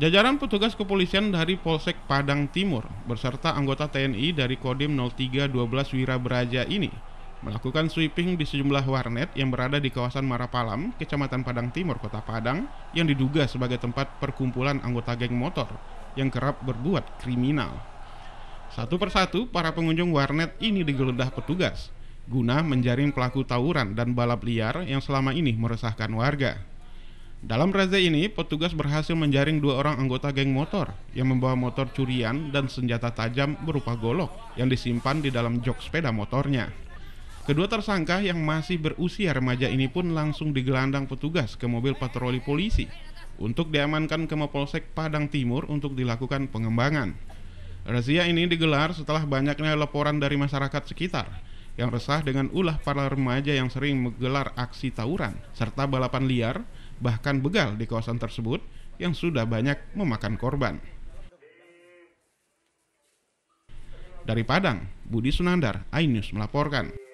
Jajaran petugas kepolisian dari Polsek Padang Timur berserta anggota TNI dari Kodim 0312 Wirabraja ini melakukan sweeping di sejumlah warnet yang berada di kawasan Marapalam, Kecamatan Padang Timur, Kota Padang yang diduga sebagai tempat perkumpulan anggota geng motor yang kerap berbuat kriminal. Satu persatu, para pengunjung warnet ini digeledah petugas guna menjaring pelaku tawuran dan balap liar yang selama ini meresahkan warga. Dalam razia ini, petugas berhasil menjaring dua orang anggota geng motor yang membawa motor curian dan senjata tajam berupa golok yang disimpan di dalam jok sepeda motornya. Kedua tersangka yang masih berusia remaja ini pun langsung digelandang petugas ke mobil patroli polisi untuk diamankan ke Mapolsek Padang Timur untuk dilakukan pengembangan. Razia ini digelar setelah banyaknya laporan dari masyarakat sekitar yang resah dengan ulah para remaja yang sering menggelar aksi tawuran serta balapan liar bahkan begal di kawasan tersebut yang sudah banyak memakan korban. Dari Padang, Budi Sunandar, Ainus melaporkan.